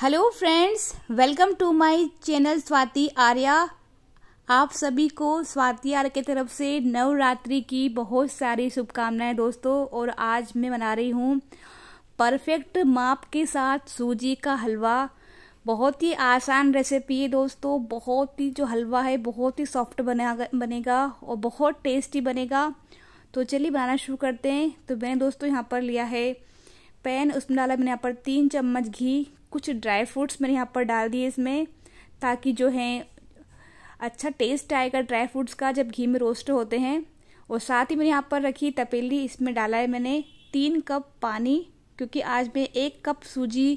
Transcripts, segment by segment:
hello friends welcome to my channel Swati Arya आप सभी को स्वाति आर्य की तरफ से नवरात्रि की बहुत सारी शुभकामनाएं दोस्तों और आज मैं बना रही हूँ परफेक्ट माप के साथ सूजी का हलवा बहुत ही आसान रेसिपी है दोस्तों बहुत ही जो हलवा है बहुत ही सॉफ्ट बना बनेगा और बहुत टेस्टी बनेगा तो चलिए बनाना शुरू करते हैं तो मैंने दोस्तों यहाँ पर लिया है पैन उसमें डाला मैंने यहाँ पर तीन चम्मच घी कुछ ड्राई फ्रूट्स मैंने यहाँ पर डाल दिए इसमें ताकि जो है अच्छा टेस्ट आएगा ड्राई फ्रूट्स का जब घी में रोस्ट होते हैं और साथ ही मैंने यहाँ पर रखी तपेली इसमें डाला है मैंने तीन कप पानी क्योंकि आज मैं एक कप सूजी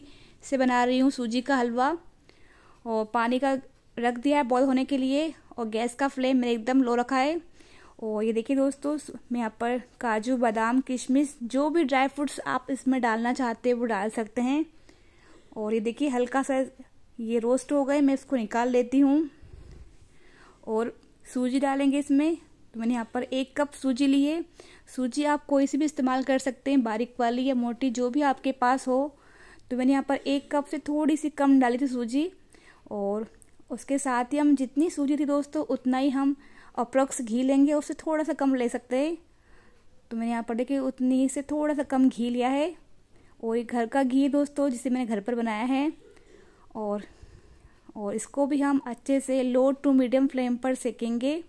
से बना रही हूँ सूजी का हलवा और पानी का रख दिया है बॉयल होने के लिए और गैस का फ्लेम मैंने एकदम लो रखा है और ये देखिए दोस्तों मैं यहाँ पर काजू बादाम किशमिश जो भी ड्राई फ्रूट्स आप इसमें डालना चाहते हैं वो डाल सकते हैं और ये देखिए हल्का सा ये रोस्ट हो गए मैं इसको निकाल लेती हूँ और सूजी डालेंगे इसमें तो मैंने यहाँ पर एक कप सूजी ली है सूजी आप कोई सी भी इस्तेमाल कर सकते हैं बारीक वाली या मोटी जो भी आपके पास हो तो मैंने यहाँ पर एक कप से थोड़ी सी कम डाली थी सूजी और उसके साथ ही हम जितनी सूजी थी दोस्तों उतना ही हम अप्रोक्स घी लेंगे उससे थोड़ा सा कम ले सकते हैं तो मैंने यहाँ पर देखिए उतनी से थोड़ा सा कम घी लिया है और ये घर का घी दोस्तों जिसे मैंने घर पर बनाया है और और इसको भी हम अच्छे से लो टू मीडियम फ्लेम पर सेकेंगे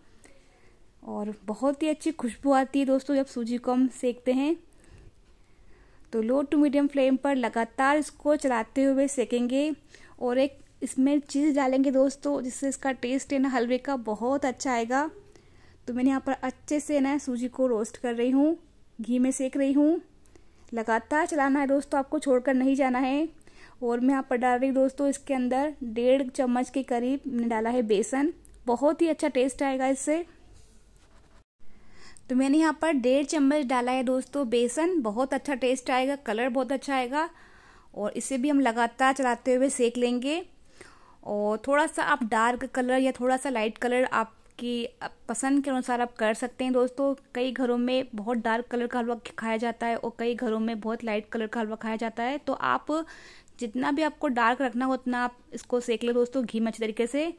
और बहुत ही अच्छी खुशबू आती है दोस्तों जब सूजी को हम सेकते हैं तो लो टू मीडियम फ्लेम पर लगातार इसको चलाते हुए सेकेंगे और एक इसमें चीज़ डालेंगे दोस्तों जिससे इसका टेस्ट है ना हलवे का बहुत अच्छा आएगा तो मैंने यहाँ पर अच्छे से ना सूजी को रोस्ट कर रही हूँ घी में सेक रही हूँ लगातार चलाना है दोस्तों आपको छोड़कर नहीं जाना है और मैं यहाँ पर डाल रही हूँ दोस्तों इसके अंदर डेढ़ चम्मच के करीब मैंने डाला है बेसन बहुत ही अच्छा टेस्ट आएगा इससे तो मैंने यहाँ पर डेढ़ चम्मच डाला है दोस्तों बेसन बहुत अच्छा टेस्ट आएगा कलर बहुत अच्छा आएगा और इसे भी हम लगातार चलाते हुए सेक लेंगे और थोड़ा सा आप डार्क कलर या थोड़ा सा लाइट कलर आप कि पसंद के अनुसार आप कर सकते हैं दोस्तों कई घरों में बहुत डार्क कलर का हलवा खाया जाता है और कई घरों में बहुत लाइट कलर का हलवा खाया जाता है तो आप जितना भी आपको डार्क रखना हो उतना आप इसको सेक लें दोस्तों घी मच तरीके से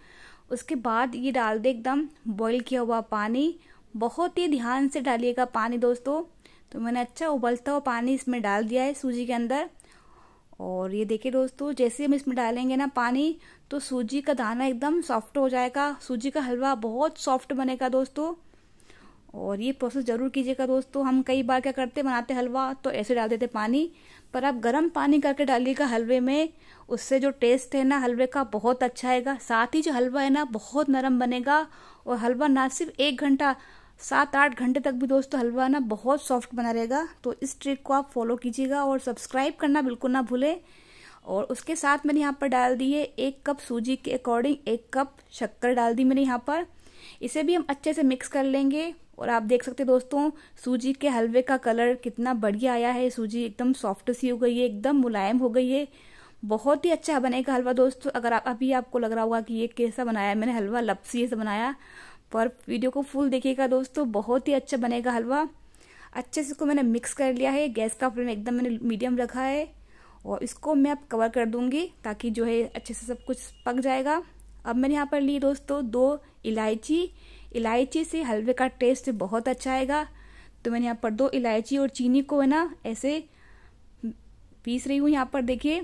उसके बाद ये डाल दें एकदम बॉईल किया हुआ पानी बहुत ही ध्यान से डालिएगा पानी दोस्तों तो मैंने अच्छा उबलता हुआ पानी इसमें डाल दिया है सूजी के अंदर और ये देखिए दोस्तों जैसे हम इसमें डालेंगे ना पानी तो सूजी का दाना एकदम सॉफ्ट हो जाएगा सूजी का हलवा बहुत सॉफ्ट बनेगा दोस्तों और ये प्रोसेस ज़रूर कीजिएगा दोस्तों हम कई बार क्या करते बनाते हलवा तो ऐसे डाल देते पानी पर आप गर्म पानी करके डालिएगा हलवे में उससे जो टेस्ट है ना हलवे का बहुत अच्छा आएगा साथ ही जो हलवा है ना बहुत नरम बनेगा और हलवा ना सिर्फ एक घंटा सात आठ घंटे तक भी दोस्तों हलवा ना बहुत सॉफ्ट बना रहेगा तो इस ट्रिक को आप फॉलो कीजिएगा और सब्सक्राइब करना बिल्कुल ना भूलें और उसके साथ मैंने यहाँ पर डाल दिए एक कप सूजी के अकॉर्डिंग एक कप शक्कर डाल दी मैंने यहाँ पर इसे भी हम अच्छे से मिक्स कर लेंगे और आप देख सकते हैं दोस्तों सूजी के हलवे का कलर कितना बढ़िया आया है सूजी एकदम सॉफ्ट सी हो गई है एकदम मुलायम हो गई है बहुत ही अच्छा बनेगा हलवा दोस्तों अगर आप अभी आपको लग रहा होगा कि ये कैसा बनाया मैंने हलवा लपसी से बनाया पर वीडियो को फुल देखिएगा दोस्तों बहुत ही अच्छा बनेगा हलवा अच्छे से इसको मैंने मिक्स कर लिया है गैस का फ्लेम एकदम मैंने मीडियम रखा है और इसको मैं अब कवर कर दूंगी ताकि जो है अच्छे से सब कुछ पक जाएगा अब मैंने यहाँ पर ली दोस्तों दो इलायची इलायची से हलवे का टेस्ट बहुत अच्छा आएगा तो मैंने यहाँ पर दो इलायची और चीनी को है ना ऐसे पीस रही हूँ यहाँ पर देखिए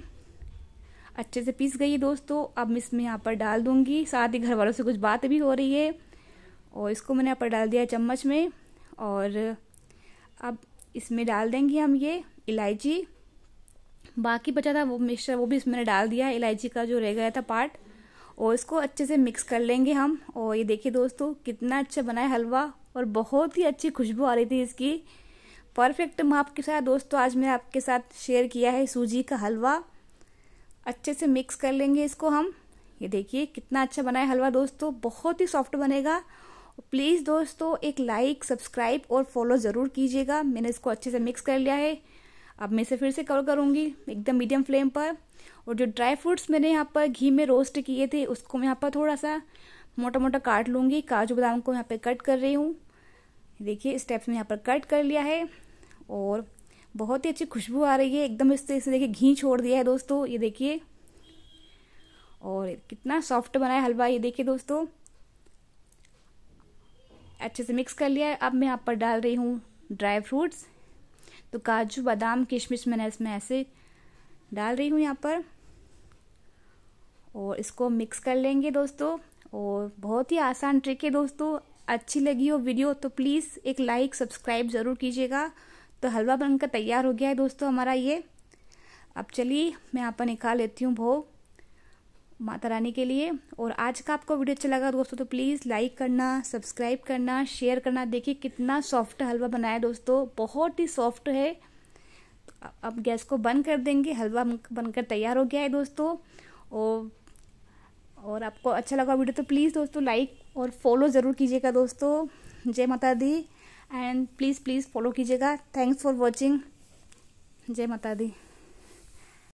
अच्छे से पीस गई है दोस्तों अब मैं इसमें यहाँ पर डाल दूंगी साथ ही घर वालों से कुछ बात भी हो रही है और इसको मैंने पर डाल दिया चम्मच में और अब इसमें डाल देंगे हम ये इलायची बाकी बचा था वो मिक्सचर वो भी इसमें मैंने डाल दिया इलायची का जो रह गया था पार्ट और इसको अच्छे से मिक्स कर लेंगे हम और ये देखिए दोस्तों कितना अच्छा बना है हलवा और बहुत ही अच्छी खुशबू आ रही थी इसकी परफेक्ट माप के साथ दोस्तों आज मैंने आपके साथ शेयर किया है सूजी का हलवा अच्छे से मिक्स कर लेंगे इसको हम ये देखिए कितना अच्छा बना है हलवा दोस्तों बहुत ही सॉफ्ट बनेगा प्लीज़ दोस्तों एक लाइक सब्सक्राइब और फॉलो ज़रूर कीजिएगा मैंने इसको अच्छे से मिक्स कर लिया है अब मैं इसे फिर से कवर करूँगी एकदम मीडियम फ्लेम पर और जो ड्राई फ्रूट्स मैंने यहाँ पर घी में रोस्ट किए थे उसको मैं यहाँ पर थोड़ा सा मोटा मोटा काट लूँगी काजू बादाम को यहाँ पर कट कर रही हूँ देखिए स्टेप्स में यहाँ पर कट कर लिया है और बहुत ही अच्छी खुशबू आ रही है एकदम इससे इसने देखिए घी छोड़ दिया है दोस्तों ये देखिए और कितना सॉफ्ट बना है हलवा ये देखिए दोस्तों अच्छे से मिक्स कर लिया है अब मैं यहाँ पर डाल रही हूँ ड्राई फ्रूट्स तो काजू बादाम किशमिश मैंने इसमें ऐसे डाल रही हूँ यहाँ पर और इसको मिक्स कर लेंगे दोस्तों और बहुत ही आसान ट्रिक है दोस्तों अच्छी लगी हो वीडियो तो प्लीज़ एक लाइक सब्सक्राइब ज़रूर कीजिएगा तो हलवा बनकर तैयार हो गया है दोस्तों हमारा ये अब चलिए मैं यहाँ पर निकाल लेती हूँ भोग माता रानी के लिए और आज का आपको वीडियो अच्छा लगा दोस्तों तो प्लीज़ लाइक करना सब्सक्राइब करना शेयर करना देखिए कितना सॉफ्ट हलवा बनाया दोस्तों बहुत ही सॉफ्ट है अब गैस को बंद कर देंगे हलवा बनकर तैयार हो गया है दोस्तों और और आपको अच्छा लगा वीडियो तो प्लीज़ दोस्तों लाइक और फॉलो ज़रूर कीजिएगा दोस्तों जय माता दी एंड प्लीज़ प्लीज़ फॉलो कीजिएगा थैंक्स फॉर वॉचिंग जय माता दी